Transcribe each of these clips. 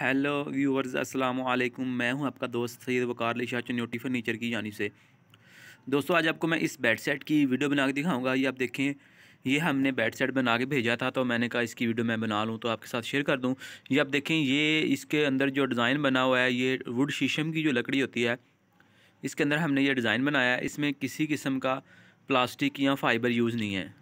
hello viewers अस्सलाम वालेकुम मैं हूं आपका दोस्त सैयद वकार अली शाह चन्योटी फर्नीचर की यानी से दोस्तों आज आपको मैं इस बेड सेट की वीडियो बना के दिखाऊंगा ये आप देखें ये हमने बेड सेट बना के भेजा था तो मैंने कहा इसकी वीडियो मैं बना लूँ तो आपके साथ शेयर कर दूँ ये आप देखें ये इसके अंदर जो डिज़ाइन बना हुआ है ये वुड शीशम की जो लकड़ी होती है इसके अंदर हमने ये डिज़ाइन बनाया है इसमें किसी किस्म का प्लास्टिक या फाइबर यूज़ नहीं है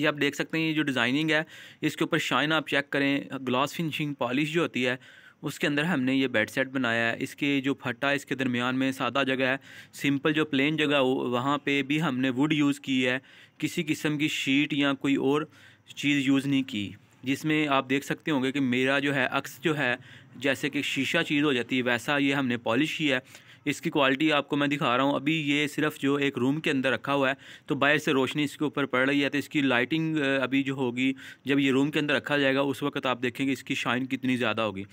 ये आप देख सकते हैं ये जो डिज़ाइनिंग है इसके ऊपर शाइन आप चेक करें ग्लास फिनिशिंग पॉलिश जो होती है उसके अंदर हमने ये बेड सेट बनाया है इसके जो फट्टा इसके दरमियान में सादा जगह है सिंपल जो प्लेन जगह हो वहाँ पे भी हमने वुड यूज़ की है किसी किस्म की शीट या कोई और चीज़ यूज़ नहीं की जिसमें आप देख सकते होंगे कि मेरा जो है अक्स जो है जैसे कि शीशा चीज़ हो जाती है वैसा ये हमने पॉलिश किया है इसकी क्वालिटी आपको मैं दिखा रहा हूँ अभी ये सिर्फ जो एक रूम के अंदर रखा हुआ है तो बाहर से रोशनी इसके ऊपर पड़ रही है तो इसकी लाइटिंग अभी जो होगी जब ये रूम के अंदर रखा जाएगा उस वक्त आप देखेंगे इसकी शाइन कितनी ज़्यादा होगी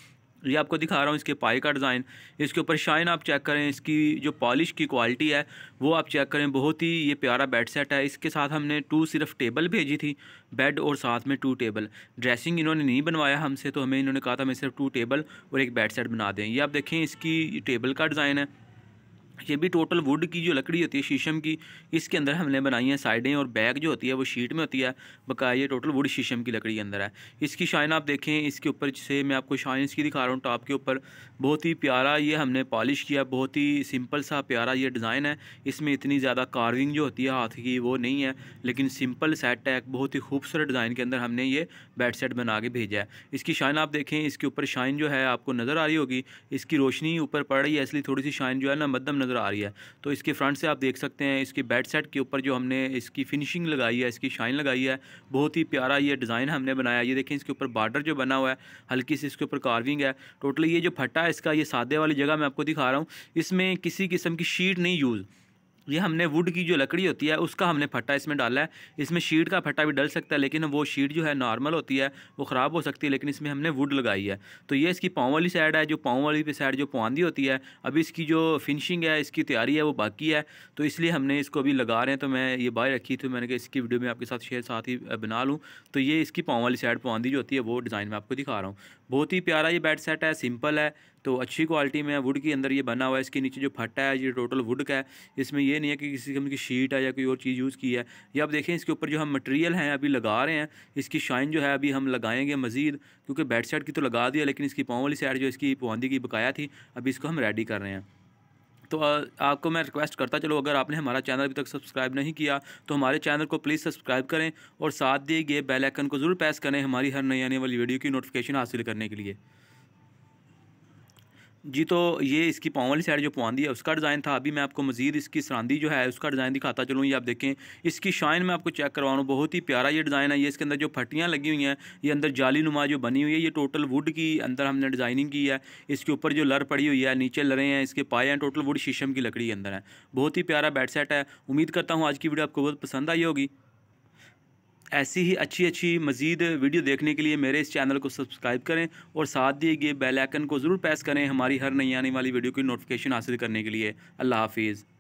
ये आपको दिखा रहा हूँ इसके पाई का डिज़ाइन इसके ऊपर शाइन आप चेक करें इसकी जो पॉलिश की क्वालिटी है वो आप चेक करें बहुत ही ये प्यारा बेड सेट है इसके साथ हमने टू सिर्फ टेबल भेजी थी बेड और साथ में टू टेबल ड्रेसिंग इन्होंने नहीं बनवाया हमसे तो हमें इन्होंने कहा था हमें सिर्फ टू टेबल और एक बेड सेट बना दें ये आप देखें इसकी टेबल का डिज़ाइन है ये भी टोटल वुड की जो लकड़ी होती है शीशम की इसके अंदर हमने बनाई है साइडें और बैग जो होती है वो शीट में होती है बकाया ये टोटल वुड शीशम की लकड़ी के अंदर है इसकी शाइन आप देखें इसके ऊपर से मैं आपको शाइन इसकी दिखा रहा हूँ टॉप के ऊपर बहुत ही प्यारा ये हमने पॉलिश किया बहुत ही सिंपल सा प्यारा ये डिज़ाइन है इसमें इतनी ज़्यादा कार्विंग जो होती है हाथ की वो नहीं है लेकिन सिंपल सेट है बहुत ही खूबसूरत डिज़ाइन के अंदर हमने ये बेड सेट बना के भेजा है इसकी शाइन आप देखें इसके ऊपर शाइन जो है आपको नज़र आ रही होगी इसकी रोशनी ऊपर पड़ रही है इसलिए थोड़ी सी शाइन जो है ना मध्यम नज़र नज़र आ रही है तो इसके फ्रंट से आप देख सकते हैं इसके बेड सेट के ऊपर जो हमने इसकी फिनिशिंग लगाई है इसकी शाइन लगाई है बहुत ही प्यारा ये डिज़ाइन हमने बनाया ये देखें इसके ऊपर बार्डर जो बना हुआ है हल्की सी इसके ऊपर कार्विंग है टोटली ये जो फटा है इसका ये सादे वाली जगह मैं आपको दिखा रहा हूँ इसमें किसी किस्म की शीट नहीं यूज़ ये हमने वुड की जो लकड़ी होती है उसका हमने फट्टा इसमें डाला है इसमें शीट का फट्टा भी डल सकता है लेकिन वो शीट जो है नॉर्मल होती है वो ख़राब हो सकती है लेकिन इसमें हमने वुड लगाई है तो ये इसकी पाँव वाली साइड है जो पाँव वाली साइड जो पौंदी होती है अभी इसकी जो फिनिशिंग है इसकी तैयारी है वो बाकी है तो इसलिए हमने इसको अभी लगा रहे हैं तो मैं ये बाहर रखी थी मैंने कहा इसकी वीडियो में आपके साथ शेयर साथ ही बना लूँ तो ये इसकी पाँव वाली साइड पौंदी जो होती है वो डिज़ाइन में आपको दिखा रहा हूँ बहुत ही प्यारा ये बेड सेट है सिंपल है तो अच्छी क्वालिटी में है वुड के अंदर ये बना हुआ है इसके नीचे जो फट्टा है ये टोटल वुड का है इसमें ये नहीं है कि किसी किस्म की शीट है या कोई और चीज़ यूज़ की है या आप देखें इसके ऊपर जो हम मटेरियल हैं अभी लगा रहे हैं इसकी शाइन जो है अभी हम लगाएंगे मज़ीद क्योंकि बेड साइड की तो लगा दिया लेकिन इसकी पाँव वाली साइड जो इसकी पौधी की बकाया थी अभी इसको हम रेडी कर रहे हैं तो आपको मैं रिक्वेस्ट करता चलो अगर आपने हमारा चैनल अभी तक सब्सक्राइब नहीं किया तो हमारे चैनल को प्लीज़ सब्सक्राइब करें और साथ दिए गए बेल आइकन को ज़रूर प्रेस करें हमारी हर नई आने वाली वीडियो की नोटिफिकेशन हासिल करने के लिए जी तो ये इसकी पाँव वाली साइड जो पवानदी है उसका डिज़ाइन था अभी मैं आपको मजीद इसकी सरांदी जो है उसका डिज़ाइन दिखाता चलूँ ये आप देखें इसकी शाइन मैं आपको चेक करवा रहा बहुत ही प्यारा ये डिज़ाइन है ये इसके अंदर जो फटियाँ लगी हुई हैं ये अंदर जाली नुमा जो बनी हुई है ये टोटल वुड की अंदर हमने डिज़ाइनिंग की है इसके ऊपर जो लर पड़ी हुई है नीचे लरें हैं इसके पाए हैं टोटल वुड शीशम की लकड़ी के अंदर है बहुत ही प्यारा बेड सेट है उम्मीद करता हूँ आज की वीडियो आपको बहुत पसंद आई होगी ऐसी ही अच्छी अच्छी मज़ीद वीडियो देखने के लिए मेरे इस चैनल को सब्सक्राइब करें और साथ दिए गए बेल आइकन को ज़रूर प्रेस करें हमारी हर नई आने वाली वीडियो की नोटिफिकेशन हासिल करने के लिए अल्लाह हाफिज़